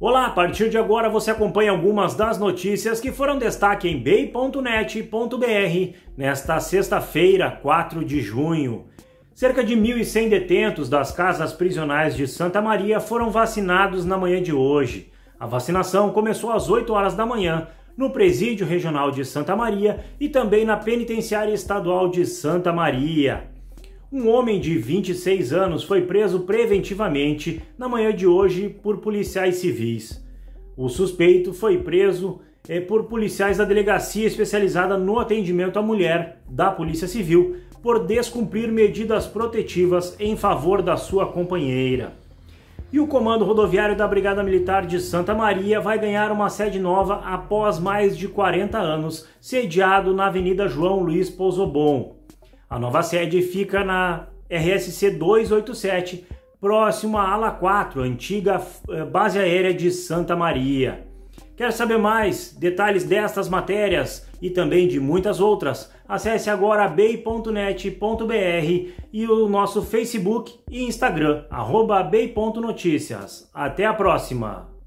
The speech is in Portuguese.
Olá, a partir de agora você acompanha algumas das notícias que foram destaque em bay.net.br nesta sexta-feira, 4 de junho. Cerca de 1.100 detentos das casas prisionais de Santa Maria foram vacinados na manhã de hoje. A vacinação começou às 8 horas da manhã no Presídio Regional de Santa Maria e também na Penitenciária Estadual de Santa Maria. Um homem de 26 anos foi preso preventivamente na manhã de hoje por policiais civis. O suspeito foi preso eh, por policiais da delegacia especializada no atendimento à mulher da Polícia Civil por descumprir medidas protetivas em favor da sua companheira. E o Comando Rodoviário da Brigada Militar de Santa Maria vai ganhar uma sede nova após mais de 40 anos, sediado na Avenida João Luiz Pousobon. A nova sede fica na RSC 287, próximo à Ala 4, antiga eh, base aérea de Santa Maria. Quer saber mais detalhes destas matérias e também de muitas outras? Acesse agora bay.net.br e o nosso Facebook e Instagram, arroba bay.notícias. Até a próxima!